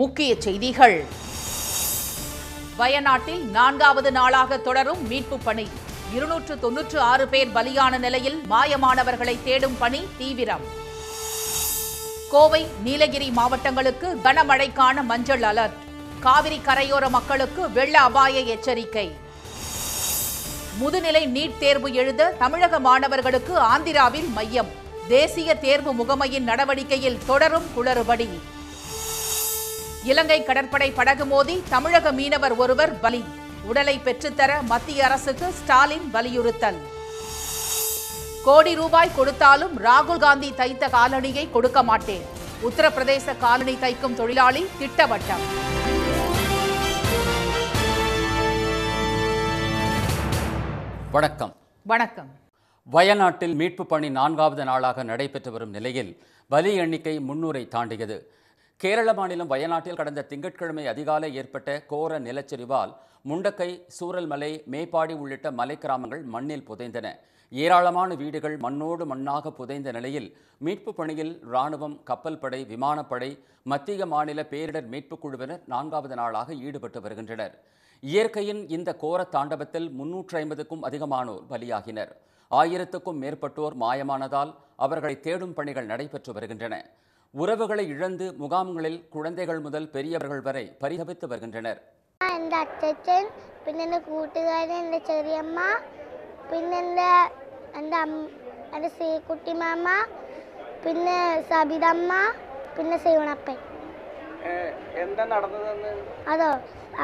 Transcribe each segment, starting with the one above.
முக்கிய செய்திகள் வயநாட்டில் நான்காவது நாளாக தொடரும் மீட்பு பணி இருநூற்று தொன்னூற்று ஆறு பேர் பலியான நிலையில் மாயமானவர்களை தேடும் பணி தீவிரம் கோவை நீலகிரி மாவட்டங்களுக்கு கனமழைக்கான மஞ்சள் அலர்ட் காவிரி கரையோர மக்களுக்கு வெள்ள அபாய எச்சரிக்கை முதுநிலை நீட் தேர்வு எழுத தமிழக மாணவர்களுக்கு ஆந்திராவில் மையம் தேசிய தேர்வு முகமையின் நடவடிக்கையில் தொடரும் குளறுபடி இலங்கை கடற்படை படகு மோதி தமிழக மீனவர் ஒருவர் பலி உடலை பெற்றுத்தர மத்திய அரசுக்கு ஸ்டாலின் வலியுறுத்தல் கோடி ரூபாய் கொடுத்தாலும் ராகுல் காந்தி தைத்த காலணியை கொடுக்க மாட்டேன் உத்தரப்பிரதேச காலனி தைக்கும் தொழிலாளி திட்டவட்டம் வணக்கம் வணக்கம் வயநாட்டில் மீட்பு பணி நான்காவது நாளாக நடைபெற்று வரும் நிலையில் வலி எண்ணிக்கை முன்னூரை தாண்டியது கேரள மாநிலம் வயநாட்டில் கடந்த திங்கட்கிழமை அதிகாலை ஏற்பட்ட கோர நிலச்சரிவால் முண்டக்கை சூரல்மலை மேப்பாடி உள்ளிட்ட மலை கிராமங்கள் மண்ணில் புதைந்தன ஏராளமான வீடுகள் மண்ணோடு மண்ணாக புதைந்த நிலையில் மீட்புப் பணியில் இராணுவம் கப்பல் படை விமானப்படை மத்திய மாநில பேரிடர் மீட்புக் குழுவினர் நான்காவது நாளாக ஈடுபட்டு வருகின்றனர் இயற்கையின் இந்த கோர தாண்டவத்தில் முன்னூற்றி ஐம்பதுக்கும் அதிகமானோர் பலியாகினர் ஆயிரத்துக்கும் மேற்பட்டோர் மாயமானதால் அவர்களை தேடும் பணிகள் நடைபெற்று வருகின்றன உறவுகளை இழந்து முகாம்களில் குழந்தைகள் முதல் பெரியவர்கள் வரை பரிதவித்து வருகின்றனர் എൻ്റെ അച്ഛൻ പിന്നെ എൻ്റെ കൂട്ടുകാരൻ എൻ്റെ ചെറിയമ്മ പിന്നെ പിന്നെ അതോ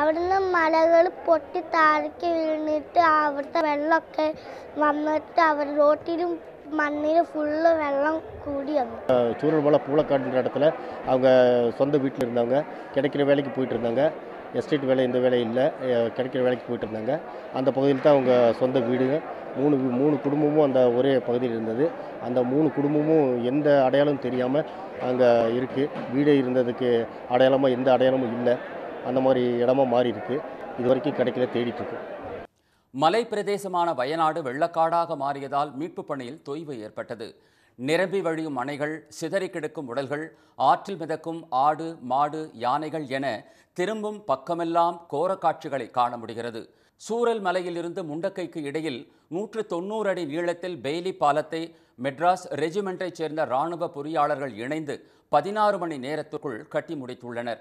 അവിടുന്ന് മലകൾ പൊട്ടി താഴേക്ക് വീണിട്ട് അവിടുത്തെ വെള്ളമൊക്കെ വന്നിട്ട് അവർ റോട്ടിലും மண்ணில் ஃபுல்லாக வெள்ளம் கூடி വന്നു சூழல் போல பூலக்காடுன்ற இடத்துல அவங்க சொந்த வீட்டில் இருந்தவங்க கிடைக்கிற வேலைக்கு போயிட்டு இருந்தாங்க எஸ்டேட் வேலை இந்த வேலை இல்லை கிடைக்கிற வேலைக்கு போயிட்டு இருந்தாங்க அந்த பகுதியில் தான் அவங்க சொந்த வீடுங்க மூணு வீ- மூணு குடும்பமும் அந்த ஒரே பகுதியில் இருந்தது அந்த மூணு குடும்பமும் எந்த அடையாளமும் தெரியாமல் அங்கே இருக்குது வீடே இருந்ததுக்கு அடையாளமாக எந்த அடையாளமும் இல்லை அந்த மாதிரி இடமா மாறி இருக்குது இது வரைக்கும் கிடைக்கல தேடிட்டு மலை பிரதேசமான வயநாடு வெள்ளக்காடாக மாறியதால் மீட்புப் பணியில் தொய்வு ஏற்பட்டது நிரம்பி வழியும் அணைகள் சிதறி கிடக்கும் உடல்கள் ஆற்றில் மிதக்கும் ஆடு மாடு யானைகள் என திரும்பும் பக்கமெல்லாம் காட்சிகளை காண முடிகிறது சூரல் மலையிலிருந்து முண்டக்கைக்கு இடையில் நூற்று தொன்னூறு அடி நீளத்தில் பெய்லி பாலத்தை மெட்ராஸ் ரெஜிமெண்டைச் சேர்ந்த இராணுவ பொறியாளர்கள் இணைந்து பதினாறு மணி நேரத்திற்குள் கட்டி முடித்துள்ளனர்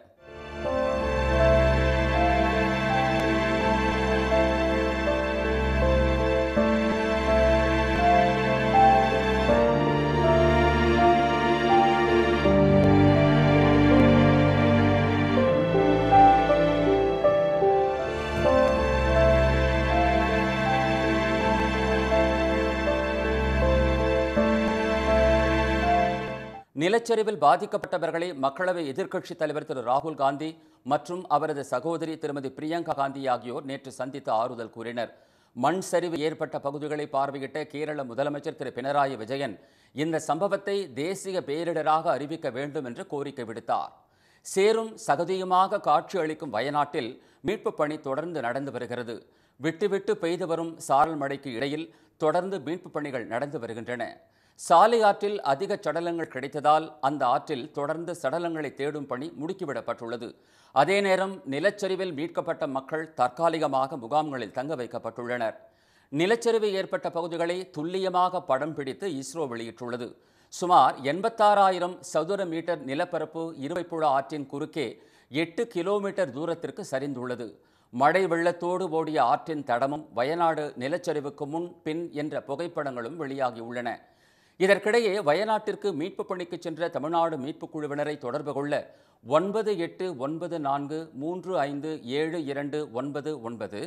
நிலச்சரிவில் பாதிக்கப்பட்டவர்களை மக்களவை எதிர்க்கட்சித் தலைவர் திரு ராகுல் காந்தி மற்றும் அவரது சகோதரி திருமதி பிரியங்கா காந்தி ஆகியோர் நேற்று சந்தித்து ஆறுதல் கூறினர் மண் சரிவு ஏற்பட்ட பகுதிகளை பார்வையிட்ட கேரள முதலமைச்சர் திரு பினராயி விஜயன் இந்த சம்பவத்தை தேசிய பேரிடராக அறிவிக்க வேண்டும் என்று கோரிக்கை விடுத்தார் சேரும் சகதியுமாக காட்சி அளிக்கும் வயநாட்டில் மீட்பு பணி தொடர்ந்து நடந்து வருகிறது விட்டுவிட்டு பெய்து வரும் சாரல் மழைக்கு இடையில் தொடர்ந்து மீட்பு பணிகள் நடந்து வருகின்றன சாலை ஆற்றில் அதிக சடலங்கள் கிடைத்ததால் அந்த ஆற்றில் தொடர்ந்து சடலங்களை தேடும் பணி முடுக்கிவிடப்பட்டுள்ளது அதே நேரம் நிலச்சரிவில் மீட்கப்பட்ட மக்கள் தற்காலிகமாக முகாம்களில் தங்க வைக்கப்பட்டுள்ளனர் நிலச்சரிவு ஏற்பட்ட பகுதிகளை துல்லியமாக படம் பிடித்து இஸ்ரோ வெளியிட்டுள்ளது சுமார் எண்பத்தாறாயிரம் சதுர மீட்டர் நிலப்பரப்பு இருவைப்புழ ஆற்றின் குறுக்கே எட்டு கிலோமீட்டர் தூரத்திற்கு சரிந்துள்ளது மழை வெள்ளத்தோடு ஓடிய ஆற்றின் தடமும் வயநாடு நிலச்சரிவுக்கு முன் பின் என்ற புகைப்படங்களும் வெளியாகியுள்ளன இதற்கிடையே வயநாட்டிற்கு மீட்புப் பணிக்கு சென்ற தமிழ்நாடு மீட்புக் குழுவினரை தொடர்பு கொள்ள ஒன்பது எட்டு ஒன்பது நான்கு மூன்று ஐந்து ஏழு இரண்டு ஒன்பது ஒன்பது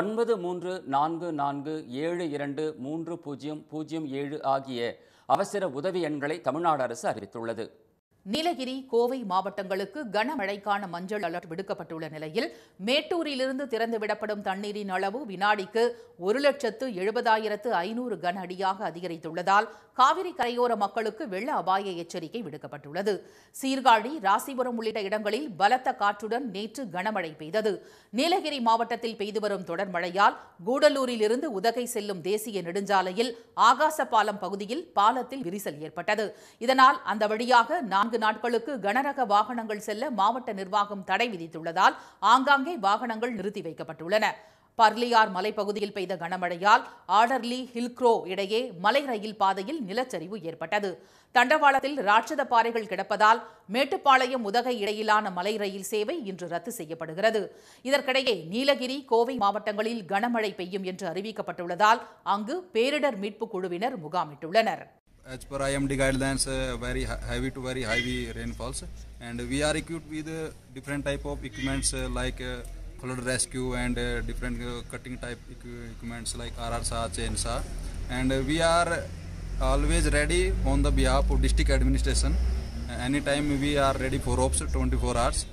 ஒன்பது மூன்று நான்கு நான்கு ஏழு இரண்டு மூன்று பூஜ்ஜியம் பூஜ்ஜியம் ஏழு ஆகிய அவசர உதவி எண்களை தமிழ்நாடு அரசு அறிவித்துள்ளது நீலகிரி கோவை மாவட்டங்களுக்கு கனமழைக்கான மஞ்சள் அலர்ட் விடுக்கப்பட்டுள்ள நிலையில் மேட்டூரிலிருந்து திறந்துவிடப்படும் தண்ணீரின் அளவு வினாடிக்கு ஒரு லட்சத்து எழுபதாயிரத்து ஐநூறு கன அடியாக அதிகரித்துள்ளதால் காவிரி கரையோர மக்களுக்கு வெள்ள அபாய எச்சரிக்கை விடுக்கப்பட்டுள்ளது சீர்காழி ராசிபுரம் உள்ளிட்ட இடங்களில் பலத்த காற்றுடன் நேற்று கனமழை பெய்தது நீலகிரி மாவட்டத்தில் பெய்து வரும் தொடர் மழையால் கூடலூரிலிருந்து உதகை செல்லும் தேசிய நெடுஞ்சாலையில் ஆகாச பகுதியில் பாலத்தில் விரிசல் ஏற்பட்டது இதனால் அந்த வழியாக நான்கு நான்கு நாட்களுக்கு கனரக வாகனங்கள் செல்ல மாவட்ட நிர்வாகம் தடை விதித்துள்ளதால் ஆங்காங்கே வாகனங்கள் நிறுத்தி வைக்கப்பட்டுள்ளன பர்லியார் மலைப்பகுதியில் பெய்த கனமழையால் ஆடர்லி ஹில்க்ரோ இடையே மலை ரயில் பாதையில் நிலச்சரிவு ஏற்பட்டது தண்டவாளத்தில் ராட்சத பாறைகள் கிடப்பதால் மேட்டுப்பாளையம் உதகை இடையிலான மலை ரயில் சேவை இன்று ரத்து செய்யப்படுகிறது இதற்கிடையே நீலகிரி கோவை மாவட்டங்களில் கனமழை பெய்யும் என்று அறிவிக்கப்பட்டுள்ளதால் அங்கு பேரிடர் மீட்புக் குழுவினர் முகாமிட்டுள்ளனர் as per IMD guidelines, uh, very heavy to very heavy rainfalls. And we are equipped with uh, different type of equipments uh, like uh, flood rescue and uh, different uh, cutting type equipments like RRSA, chainsaw. And we are always ready on the behalf of district administration. anytime we are ready for ops 24 hours.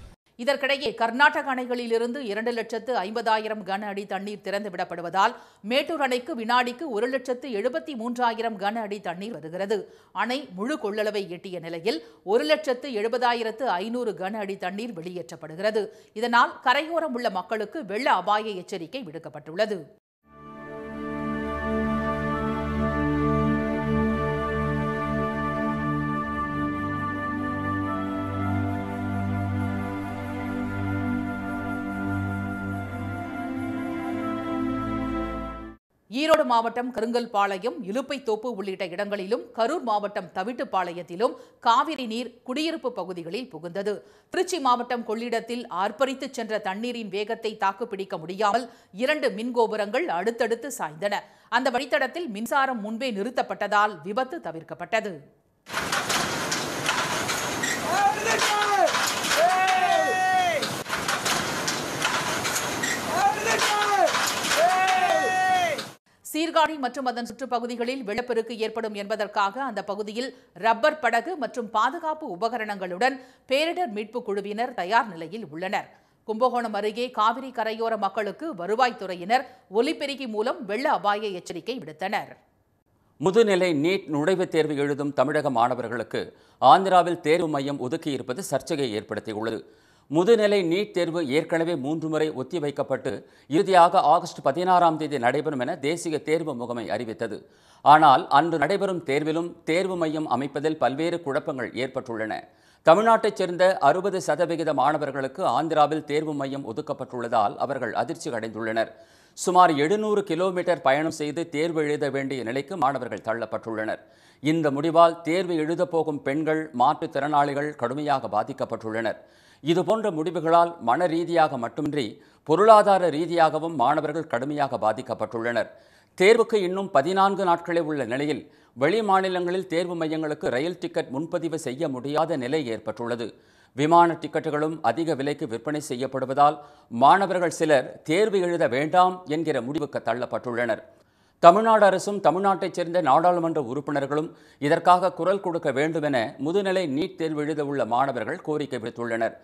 இதற்கிடையே கர்நாடக அணைகளிலிருந்து இரண்டு லட்சத்து ஐம்பதாயிரம் கன அடி தண்ணீர் திறந்துவிடப்படுவதால் மேட்டூர் அணைக்கு வினாடிக்கு ஒரு லட்சத்து எழுபத்தி மூன்றாயிரம் கன அடி தண்ணீர் வருகிறது அணை முழு கொள்ளளவை எட்டிய நிலையில் ஒரு லட்சத்து எழுபதாயிரத்து ஐநூறு கன அடி தண்ணீர் வெளியேற்றப்படுகிறது இதனால் கரையோரம் உள்ள மக்களுக்கு வெள்ள அபாய எச்சரிக்கை விடுக்கப்பட்டுள்ளது ஈரோடு மாவட்டம் கருங்கல்பாளையம் இலுப்பைத்தோப்பு உள்ளிட்ட இடங்களிலும் கரூர் மாவட்டம் தவிட்டுப்பாளையத்திலும் காவிரி நீர் குடியிருப்பு பகுதிகளில் புகுந்தது திருச்சி மாவட்டம் கொள்ளிடத்தில் ஆர்ப்பரித்து சென்ற தண்ணீரின் வேகத்தை தாக்குப்பிடிக்க முடியாமல் இரண்டு மின்கோபுரங்கள் அடுத்தடுத்து சாய்ந்தன அந்த வழித்தடத்தில் மின்சாரம் முன்பே நிறுத்தப்பட்டதால் விபத்து தவிர்க்கப்பட்டது சீர்காழி மற்றும் அதன் சுற்றுப்பகுதிகளில் வெள்ளப்பெருக்கு ஏற்படும் என்பதற்காக அந்த பகுதியில் ரப்பர் படகு மற்றும் பாதுகாப்பு உபகரணங்களுடன் பேரிடர் மீட்புக் குழுவினர் தயார் நிலையில் உள்ளனர் கும்பகோணம் அருகே காவிரி கரையோர மக்களுக்கு வருவாய்த்துறையினர் ஒலிப்பெருகி மூலம் வெள்ள அபாய எச்சரிக்கை விடுத்தனர் முதுநிலை நீட் நுழைவுத் தேர்வு எழுதும் தமிழக மாணவர்களுக்கு ஆந்திராவில் தேர்வு மையம் ஒதுக்கியிருப்பது சர்ச்சையை ஏற்படுத்தியுள்ளது முதுநிலை நீட் தேர்வு ஏற்கனவே மூன்று முறை ஒத்திவைக்கப்பட்டு இறுதியாக ஆகஸ்ட் பதினாறாம் தேதி நடைபெறும் என தேசிய தேர்வு முகமை அறிவித்தது ஆனால் அன்று நடைபெறும் தேர்விலும் தேர்வு மையம் அமைப்பதில் பல்வேறு குழப்பங்கள் ஏற்பட்டுள்ளன தமிழ்நாட்டைச் சேர்ந்த அறுபது சதவிகித மாணவர்களுக்கு ஆந்திராவில் தேர்வு மையம் ஒதுக்கப்பட்டுள்ளதால் அவர்கள் அதிர்ச்சி அடைந்துள்ளனர் சுமார் எழுநூறு கிலோமீட்டர் பயணம் செய்து தேர்வு எழுத வேண்டிய நிலைக்கு மாணவர்கள் தள்ளப்பட்டுள்ளனர் இந்த முடிவால் தேர்வு எழுதப்போகும் பெண்கள் மாற்றுத்திறனாளிகள் கடுமையாக பாதிக்கப்பட்டுள்ளனர் இதுபோன்ற முடிவுகளால் மன ரீதியாக மட்டுமின்றி பொருளாதார ரீதியாகவும் மாணவர்கள் கடுமையாக பாதிக்கப்பட்டுள்ளனர் தேர்வுக்கு இன்னும் பதினான்கு நாட்களே உள்ள நிலையில் வெளி மாநிலங்களில் தேர்வு மையங்களுக்கு ரயில் டிக்கெட் முன்பதிவு செய்ய முடியாத நிலை ஏற்பட்டுள்ளது விமான டிக்கெட்டுகளும் அதிக விலைக்கு விற்பனை செய்யப்படுவதால் மாணவர்கள் சிலர் தேர்வு எழுத வேண்டாம் என்கிற முடிவுக்கு தள்ளப்பட்டுள்ளனர் தமிழ்நாடு அரசும் தமிழ்நாட்டைச் சேர்ந்த நாடாளுமன்ற உறுப்பினர்களும் இதற்காக குரல் கொடுக்க வேண்டும் என முதுநிலை நீட் தேர்வு எழுத உள்ள மாணவர்கள் கோரிக்கை விடுத்துள்ளனர்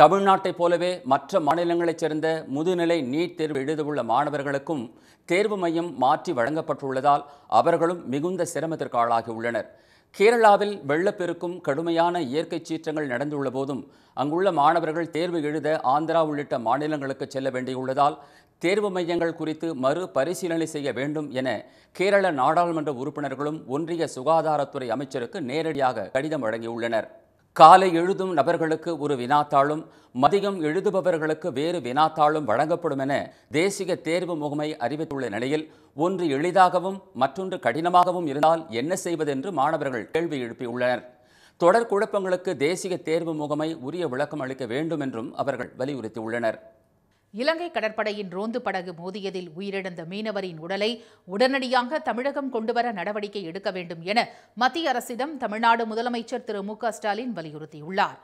தமிழ்நாட்டைப் போலவே மற்ற மாநிலங்களைச் சேர்ந்த முதுநிலை நீட் தேர்வு எழுத உள்ள மாணவர்களுக்கும் தேர்வு மையம் மாற்றி வழங்கப்பட்டுள்ளதால் அவர்களும் மிகுந்த சிரமத்திற்கு ஆளாகியுள்ளனர் கேரளாவில் வெள்ளப்பெருக்கும் கடுமையான இயற்கை சீற்றங்கள் நடந்துள்ள போதும் அங்குள்ள மாணவர்கள் தேர்வு எழுத ஆந்திரா உள்ளிட்ட மாநிலங்களுக்கு செல்ல வேண்டியுள்ளதால் தேர்வு மையங்கள் குறித்து மறு பரிசீலனை செய்ய வேண்டும் என கேரள நாடாளுமன்ற உறுப்பினர்களும் ஒன்றிய சுகாதாரத்துறை அமைச்சருக்கு நேரடியாக கடிதம் வழங்கியுள்ளனர் காலை எழுதும் நபர்களுக்கு ஒரு வினாத்தாளும் மதியம் எழுதுபவர்களுக்கு வேறு வினாத்தாளும் வழங்கப்படும் என தேசிய தேர்வு முகமை அறிவித்துள்ள நிலையில் ஒன்று எளிதாகவும் மற்றொன்று கடினமாகவும் இருந்தால் என்ன செய்வதென்று மாணவர்கள் கேள்வி எழுப்பியுள்ளனர் தொடர் குழப்பங்களுக்கு தேசிய தேர்வு முகமை உரிய விளக்கம் அளிக்க வேண்டும் என்றும் அவர்கள் வலியுறுத்தியுள்ளனர் இலங்கை கடற்படையின் ரோந்து படகு மோதியதில் உயிரிழந்த மீனவரின் உடலை உடனடியாக தமிழகம் கொண்டுவர நடவடிக்கை எடுக்க வேண்டும் என மத்திய அரசிடம் தமிழ்நாடு முதலமைச்சர் திரு மு ஸ்டாலின் வலியுறுத்தியுள்ளார்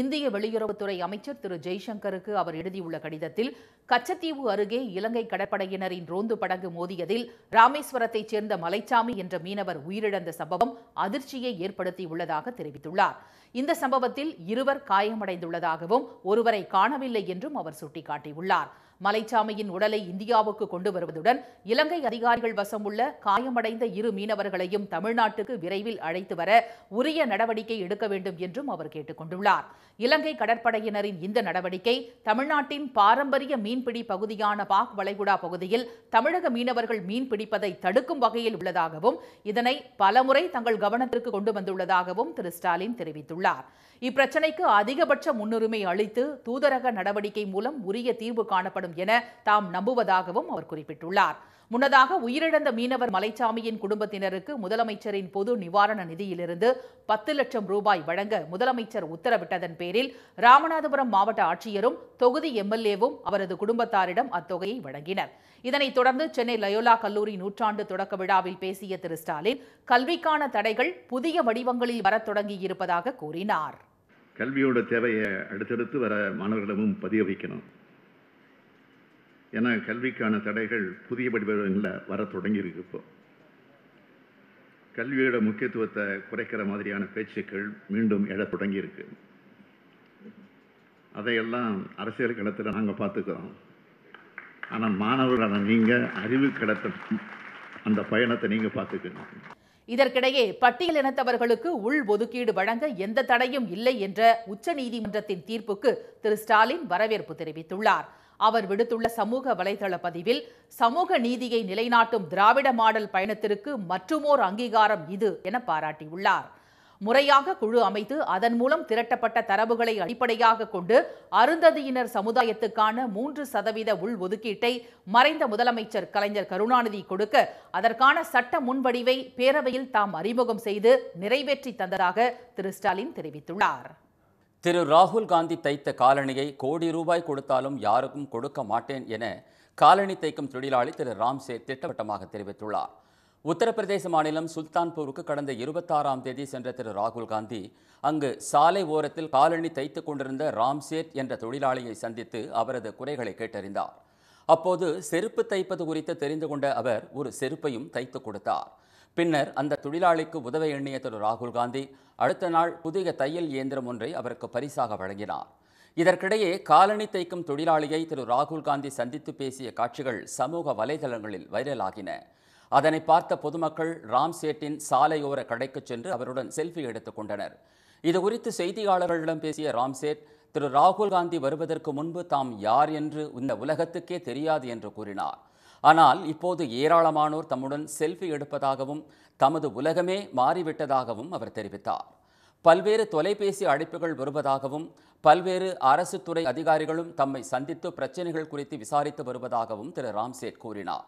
இந்திய வெளியுறவுத்துறை அமைச்சர் திரு ஜெய்சங்கருக்கு அவர் எழுதியுள்ள கடிதத்தில் கச்சத்தீவு அருகே இலங்கை கடற்படையினரின் ரோந்து படகு மோதியதில் ராமேஸ்வரத்தைச் சேர்ந்த மலைச்சாமி என்ற மீனவர் உயிரிழந்த சம்பவம் அதிர்ச்சியை ஏற்படுத்தியுள்ளதாக தெரிவித்துள்ளார் இந்த சம்பவத்தில் இருவர் காயமடைந்துள்ளதாகவும் ஒருவரை காணவில்லை என்றும் அவர் சுட்டிக்காட்டியுள்ளார் மலைச்சாமியின் உடலை இந்தியாவுக்கு கொண்டு வருவதுடன் இலங்கை அதிகாரிகள் வசம் உள்ள காயமடைந்த இரு மீனவர்களையும் தமிழ்நாட்டுக்கு விரைவில் அழைத்து வர உரிய நடவடிக்கை எடுக்க வேண்டும் என்றும் அவர் கேட்டுக் கொண்டுள்ளார் இலங்கை கடற்படையினரின் இந்த நடவடிக்கை தமிழ்நாட்டின் பாரம்பரிய மீன்பிடி பகுதியான பாக் வளைகுடா பகுதியில் தமிழக மீனவர்கள் மீன்பிடிப்பதை தடுக்கும் வகையில் உள்ளதாகவும் இதனை பலமுறை தங்கள் கவனத்திற்கு கொண்டு வந்துள்ளதாகவும் திரு ஸ்டாலின் தெரிவித்துள்ளார் இப்பிரச்சினைக்கு அதிகபட்ச முன்னுரிமை அளித்து தூதரக நடவடிக்கை மூலம் உரிய தீர்வு காணப்படும் என தாம் நம்புவதாகவும் அவர் குறிப்பிட்டுள்ளார் முன்னதாக உயிரிழந்த மீனவர் மலைச்சாமியின் குடும்பத்தினருக்கு முதலமைச்சரின் பொது நிவாரண நிதியிலிருந்து பத்து லட்சம் ரூபாய் வழங்க முதலமைச்சர் உத்தரவிட்டதன் பேரில் ராமநாதபுரம் மாவட்ட ஆட்சியரும் தொகுதி எம்எல்ஏவும் அவரது குடும்பத்தாரிடம் அத்தொகையை வழங்கினர் இதனைத் தொடர்ந்து சென்னை லயோலா கல்லூரி நூற்றாண்டு தொடக்க விழாவில் பேசிய திரு ஸ்டாலின் கல்விக்கான தடைகள் புதிய வடிவங்களில் வரத் தொடங்கியிருப்பதாக கூறினார் கல்வியோட தேவையை அடுத்தடுத்து வர மாணவர்களிடமும் பதிய வைக்கணும் ஏன்னா கல்விக்கான தடைகள் புதிய படிப்புகளில் வர தொடங்கியிருக்கு இப்போ கல்வியோட முக்கியத்துவத்தை குறைக்கிற மாதிரியான பேச்சுக்கள் மீண்டும் எழத் தொடங்கியிருக்கு அதையெல்லாம் அரசியல் களத்தில் நாங்கள் பார்த்துக்கிறோம் ஆனால் மாணவர்களான நீங்கள் அறிவு களத்தில் அந்த பயணத்தை நீங்கள் பார்த்துக்கணும் இதற்கிடையே பட்டியலினத்தவர்களுக்கு உள் ஒதுக்கீடு வழங்க எந்த தடையும் இல்லை என்ற உச்சநீதிமன்றத்தின் தீர்ப்புக்கு திரு ஸ்டாலின் வரவேற்பு தெரிவித்துள்ளார் அவர் விடுத்துள்ள சமூக வலைதள பதிவில் சமூக நீதியை நிலைநாட்டும் திராவிட மாடல் பயணத்திற்கு மற்றுமோர் அங்கீகாரம் இது என பாராட்டியுள்ளார் முறையாக குழு அமைத்து அதன் மூலம் திரட்டப்பட்ட தரவுகளை அடிப்படையாக கொண்டு அருந்ததியினர் சமுதாயத்துக்கான மூன்று சதவீத உள் ஒதுக்கீட்டை மறைந்த முதலமைச்சர் கலைஞர் கருணாநிதி கொடுக்க அதற்கான சட்ட முன்வடிவை பேரவையில் தாம் அறிமுகம் செய்து நிறைவேற்றி தந்ததாக திரு ஸ்டாலின் தெரிவித்துள்ளார் திரு ராகுல் காந்தி தைத்த காலணியை கோடி ரூபாய் கொடுத்தாலும் யாருக்கும் கொடுக்க மாட்டேன் என காலணி தைக்கும் தொழிலாளி திரு ராம்சே திட்டவட்டமாக தெரிவித்துள்ளார் உத்தரப்பிரதேச மாநிலம் சுல்தான்பூருக்கு கடந்த இருபத்தாறாம் தேதி சென்ற திரு ராகுல் காந்தி அங்கு சாலை ஓரத்தில் காலணி தைத்து கொண்டிருந்த ராம்சேட் என்ற தொழிலாளியை சந்தித்து அவரது குறைகளை கேட்டறிந்தார் அப்போது செருப்பு தைப்பது குறித்து தெரிந்து கொண்ட அவர் ஒரு செருப்பையும் தைத்துக் கொடுத்தார் பின்னர் அந்த தொழிலாளிக்கு உதவ எண்ணிய திரு ராகுல் காந்தி அடுத்த நாள் புதிய தையல் இயந்திரம் ஒன்றை அவருக்கு பரிசாக வழங்கினார் இதற்கிடையே காலணி தைக்கும் தொழிலாளியை திரு ராகுல் காந்தி சந்தித்து பேசிய காட்சிகள் சமூக வலைதளங்களில் வைரலாகின அதனை பார்த்த பொதுமக்கள் ராம் சேட்டின் சாலையோர கடைக்கு சென்று அவருடன் செல்ஃபி எடுத்துக் கொண்டனர் இது குறித்து செய்தியாளர்களிடம் பேசிய ராம்சேட் திரு ராகுல் காந்தி வருவதற்கு முன்பு தாம் யார் என்று இந்த உலகத்துக்கே தெரியாது என்று கூறினார் ஆனால் இப்போது ஏராளமானோர் தம்முடன் செல்ஃபி எடுப்பதாகவும் தமது உலகமே மாறிவிட்டதாகவும் அவர் தெரிவித்தார் பல்வேறு தொலைபேசி அழைப்புகள் வருவதாகவும் பல்வேறு அரசு துறை அதிகாரிகளும் தம்மை சந்தித்து பிரச்சனைகள் குறித்து விசாரித்து வருவதாகவும் திரு ராம்சேட் கூறினார்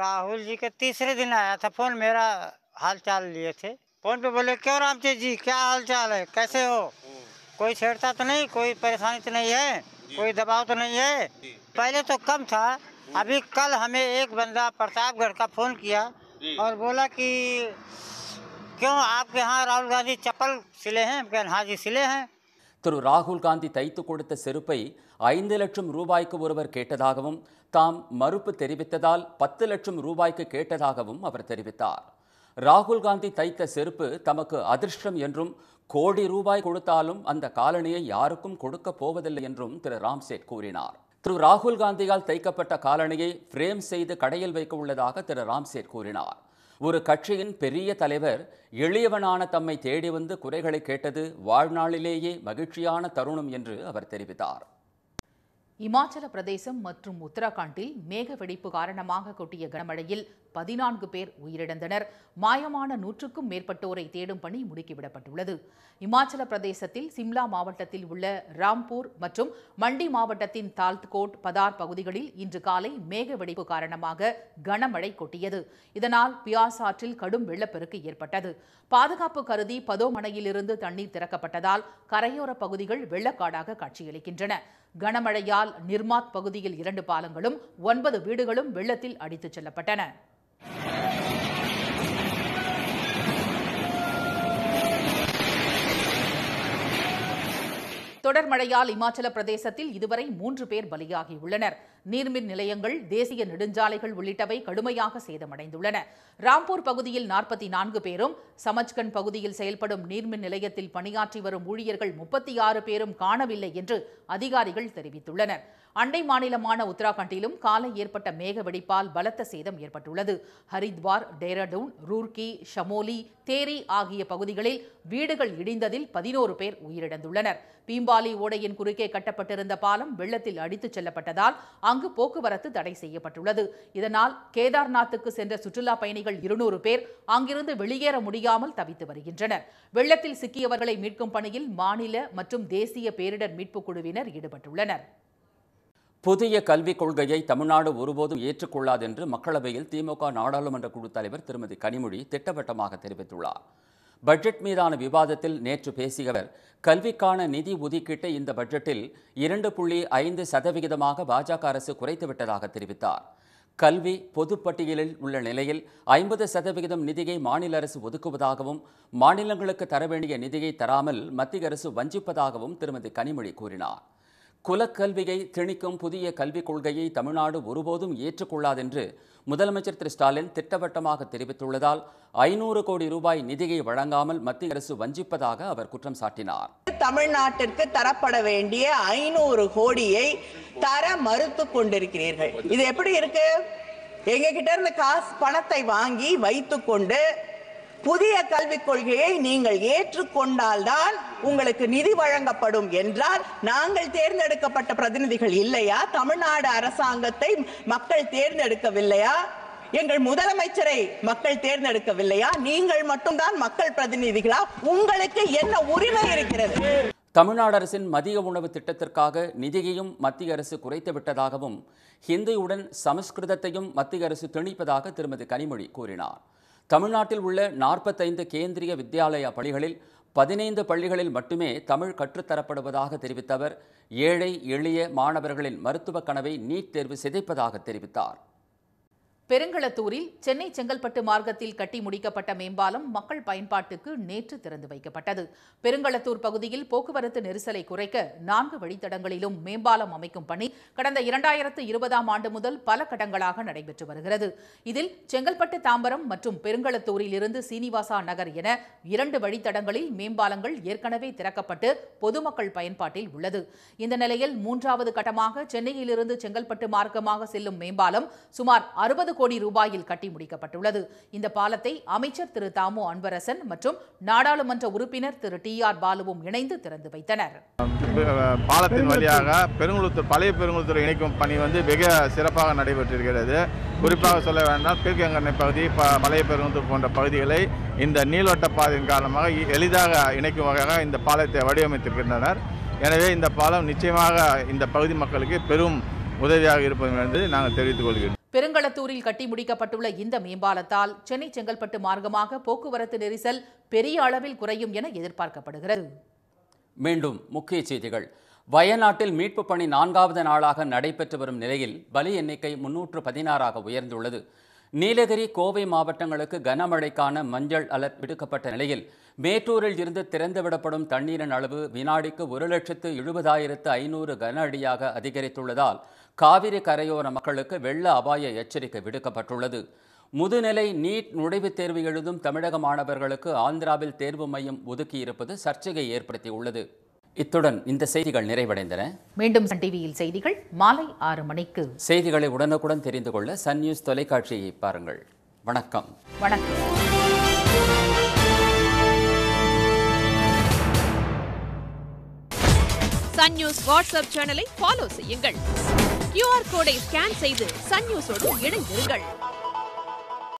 ராகுல் जी का तीसरे दिन आया था फोन अभी कल हमें एक बंदा प्रतापगढ़ का फ़ोन किया और बोला कि क्यों आपके यहाँ राहुल गांधी चप्पल सिले हैं हम हाँ सिले हैं திரு ராகுல் காந்தி தைத்து கொடுத்த செருப்பை ஐந்து லட்சம் ரூபாய்க்கு ஒருவர் கேட்டதாகவும் தாம் மறுப்பு தெரிவித்ததால் பத்து லட்சம் ரூபாய்க்கு கேட்டதாகவும் அவர் தெரிவித்தார் ராகுல் காந்தி தைத்த செருப்பு தமக்கு அதிர்ஷ்டம் என்றும் கோடி ரூபாய் கொடுத்தாலும் அந்த காலனியை யாருக்கும் கொடுக்கப் போவதில்லை என்றும் திரு ராம்சேட் கூறினார் திரு ராகுல் காந்தியால் தைக்கப்பட்ட காலணியை பிரேம் செய்து கடையில் வைக்க உள்ளதாக திரு ராம்சேட் கூறினார் ஒரு கட்சியின் பெரிய தலைவர் எளியவனான தம்மை தேடி வந்து குறைகளை கேட்டது வாழ்நாளிலேயே மகிழ்ச்சியான தருணம் என்று அவர் தெரிவித்தார் இமாச்சல பிரதேசம் மற்றும் உத்தரகாண்டில் மேக வெடிப்பு காரணமாக கொட்டிய கனமழையில் பதினான்கு பேர் உயிரிழந்தனர் மாயமான நூற்றுக்கும் மேற்பட்டோரை தேடும் பணி முடுக்கிவிடப்பட்டுள்ளது இமாச்சல பிரதேசத்தில் சிம்லா மாவட்டத்தில் உள்ள ராம்பூர் மற்றும் மண்டி மாவட்டத்தின் தால்த்கோட் பதார் பகுதிகளில் இன்று காலை மேக வெடிப்பு காரணமாக கனமழை கொட்டியது இதனால் பியாஸ் ஆற்றில் கடும் வெள்ளப்பெருக்கு ஏற்பட்டது பாதுகாப்பு கருதி பதோமனையிலிருந்து தண்ணீர் திறக்கப்பட்டதால் கரையோர பகுதிகள் வெள்ளக்காடாக காட்சியளிக்கின்றன கனமழையால் நிர்மாத் பகுதியில் இரண்டு பாலங்களும் ஒன்பது வீடுகளும் வெள்ளத்தில் அடித்துச் செல்லப்பட்டன தொடர் மழையால் இமாச்சல பிரதேசத்தில் இதுவரை மூன்று பேர் பலியாகியுள்ளனர் நீர்மின் நிலையங்கள் தேசிய நெடுஞ்சாலைகள் உள்ளிட்டவை கடுமையாக சேதமடைந்துள்ளன ராம்பூர் பகுதியில் நாற்பத்தி நான்கு பேரும் சமஜ்கன் பகுதியில் செயல்படும் நீர்மின் நிலையத்தில் பணியாற்றி வரும் ஊழியர்கள் முப்பத்தி ஆறு பேரும் காணவில்லை என்று அதிகாரிகள் தெரிவித்துள்ளனர் அண்டை மாநிலமான உத்தராகண்டிலும் காலை ஏற்பட்ட மேக வெடிப்பால் பலத்த சேதம் ஏற்பட்டுள்ளது ஹரித்வார் டேராடூன் ரூர்கி ஷமோலி தேரி ஆகிய பகுதிகளில் வீடுகள் இடிந்ததில் பதினோரு பேர் உயிரிழந்துள்ளனர் பீம்பாலி ஓடையின் குறுக்கே கட்டப்பட்டிருந்த பாலம் வெள்ளத்தில் அடித்துச் செல்லப்பட்டதால் அங்கு போக்குவரத்து தடை செய்யப்பட்டுள்ளது இதனால் கேதார்நாத்துக்கு சென்ற சுற்றுலா பயணிகள் இருநூறு பேர் அங்கிருந்து வெளியேற முடியாமல் தவித்து வருகின்றனர் வெள்ளத்தில் சிக்கியவர்களை மீட்கும் பணியில் மாநில மற்றும் தேசிய பேரிடர் மீட்புக் குழுவினர் ஈடுபட்டுள்ளனர் புதிய கல்விக் கொள்கையை தமிழ்நாடு ஒருபோதும் ஏற்றுக்கொள்ளாது என்று மக்களவையில் திமுக நாடாளுமன்ற குழு தலைவர் திருமதி கனிமொழி திட்டவட்டமாக தெரிவித்துள்ளார் பட்ஜெட் மீதான விவாதத்தில் நேற்று பேசிய அவர் கல்விக்கான நிதி ஒதுக்கீட்டை இந்த பட்ஜெட்டில் இரண்டு புள்ளி ஐந்து சதவிகிதமாக பாஜக அரசு குறைத்துவிட்டதாக தெரிவித்தார் கல்வி பொதுப்பட்டியலில் உள்ள நிலையில் ஐம்பது சதவிகிதம் நிதியை மாநில அரசு ஒதுக்குவதாகவும் மாநிலங்களுக்கு தர வேண்டிய நிதியை தராமல் மத்திய அரசு வஞ்சிப்பதாகவும் திருமதி கனிமொழி கூறினார் குலக்கல்வியை திணிக்கும் புதிய கல்விக் கொள்கையை தமிழ்நாடு ஒருபோதும் ஏற்றுக்கொள்ளாதென்று முதலமைச்சர் திரு ஸ்டாலின் திட்டவட்டமாக தெரிவித்துள்ளதால் ஐநூறு கோடி ரூபாய் நிதியை வழங்காமல் மத்திய அரசு வஞ்சிப்பதாக அவர் குற்றம் சாட்டினார் தமிழ்நாட்டிற்கு தரப்பட வேண்டிய ஐநூறு கோடியை தர மறுத்து கொண்டிருக்கிறீர்கள் இது எப்படி இருக்கு எங்க கிட்ட இருந்து காசு பணத்தை வாங்கி வைத்துக்கொண்டு புதிய கல்விக் கொள்கையை நீங்கள் ஏற்றுக்கொண்டால்தான் உங்களுக்கு நிதி வழங்கப்படும் என்றால் நாங்கள் தேர்ந்தெடுக்கப்பட்ட பிரதிநிதிகள் இல்லையா தமிழ்நாடு அரசாங்கத்தை மக்கள் தேர்ந்தெடுக்கவில்லையா எங்கள் முதலமைச்சரை மக்கள் தேர்ந்தெடுக்கவில்லையா நீங்கள் மட்டும்தான் மக்கள் பிரதிநிதிகளா உங்களுக்கு என்ன உரிமை இருக்கிறது தமிழ்நாடு அரசின் மதிய உணவு திட்டத்திற்காக நிதியையும் மத்திய அரசு குறைத்து விட்டதாகவும் ஹிந்தியுடன் சமஸ்கிருதத்தையும் மத்திய அரசு திணிப்பதாக திருமதி கனிமொழி கூறினார் தமிழ்நாட்டில் உள்ள நாற்பத்தைந்து கேந்திரிய வித்யாலய பள்ளிகளில் பதினைந்து பள்ளிகளில் மட்டுமே தமிழ் கற்றுத்தரப்படுவதாக தெரிவித்த அவர் ஏழை எளிய மாணவர்களின் மருத்துவ கனவை நீட் தேர்வு சிதைப்பதாக தெரிவித்தார் பெருங்களத்தூரில் சென்னை செங்கல்பட்டு மார்க்கத்தில் கட்டி முடிக்கப்பட்ட மேம்பாலம் மக்கள் பயன்பாட்டுக்கு நேற்று திறந்து வைக்கப்பட்டது பெருங்களத்தூர் பகுதியில் போக்குவரத்து நெரிசலை குறைக்க நான்கு வழித்தடங்களிலும் மேம்பாலம் அமைக்கும் பணி கடந்த இரண்டாயிரத்து இருபதாம் ஆண்டு முதல் பல கட்டங்களாக நடைபெற்று வருகிறது இதில் செங்கல்பட்டு தாம்பரம் மற்றும் பெருங்களத்தூரில் இருந்து சீனிவாசா நகர் என இரண்டு வழித்தடங்களில் மேம்பாலங்கள் ஏற்கனவே திறக்கப்பட்டு பொதுமக்கள் பயன்பாட்டில் உள்ளது இந்த நிலையில் மூன்றாவது கட்டமாக சென்னையிலிருந்து செங்கல்பட்டு மார்க்கமாக செல்லும் மேம்பாலம் சுமார் அறுபது கோடி ரூபாயில் கட்டி முடிக்கப்பட்டுள்ளது இந்த பாலத்தை அமைச்சர் திரு தாமு அன்பரசன் மற்றும் நாடாளுமன்ற உறுப்பினர் திரு டி ஆர் பாலுவும் இணைந்து திறந்து வைத்தனர் பாலத்தின் வழியாக பெருங்குளத்தூர் பழைய பெருங்குளத்தூர் இணைக்கும் பணி வந்து மிக சிறப்பாக நடைபெற்றிருக்கிறது குறிப்பாக சொல்ல வேண்டாம் கீழ்கங்கண்ணை பகுதி ப பழைய பெருங்குளத்தூர் போன்ற பகுதிகளை இந்த நீள்வட்ட பாதையின் காரணமாக எளிதாக இணைக்கும் வகையாக இந்த பாலத்தை வடிவமைத்திருக்கின்றனர் எனவே இந்த பாலம் நிச்சயமாக இந்த பகுதி மக்களுக்கு பெரும் உதவியாக இருப்பது என்று நாங்கள் தெரிவித்துக் கொள்கிறோம் பெருங்களத்தூரில் கட்டி முடிக்கப்பட்டுள்ள இந்த மேம்பாலத்தால் சென்னை செங்கல்பட்டு மார்க்கமாக போக்குவரத்து நெரிசல் பெரிய அளவில் குறையும் என எதிர்பார்க்கப்படுகிறது மீண்டும் முக்கிய செய்திகள் வயநாட்டில் மீட்புப் பணி நான்காவது நாளாக நடைபெற்று வரும் நிலையில் பலி எண்ணிக்கை முன்னூற்று பதினாறாக உயர்ந்துள்ளது நீலகிரி கோவை மாவட்டங்களுக்கு கனமழைக்கான மஞ்சள் அலர்ட் விடுக்கப்பட்ட நிலையில் மேட்டூரில் இருந்து திறந்துவிடப்படும் தண்ணீரின் அளவு வினாடிக்கு ஒரு லட்சத்து எழுபதாயிரத்து ஐநூறு கன அடியாக அதிகரித்துள்ளதால் காவிரி கரையோர மக்களுக்கு வெள்ள அபாய எச்சரிக்கை விடுக்கப்பட்டுள்ளது முதுநிலை நீட் நுழைவுத் தேர்வு எழுதும் தமிழக மாணவர்களுக்கு ஆந்திராவில் தேர்வு மையம் ஒதுக்கியிருப்பது சர்ச்சையை ஏற்படுத்தியுள்ளது இத்துடன் இந்த செய்திகள் நிறைவடைந்தன மீண்டும் சன் டிவியில் செய்திகள் மாலை ஆறு மணிக்கு செய்திகளை உடனுக்குடன் தெரிந்து கொள்ள சன் நியூஸ் தொலைக்காட்சியை பாருங்கள் வணக்கம் வணக்கம் சன் நியூஸ் வாட்ஸ்அப் சேனலை ஃபாலோ செய்யுங்கள் கியூஆர் கோடை ஸ்கேன் செய்து சன் நியூஸோடு இணைந்திருங்கள்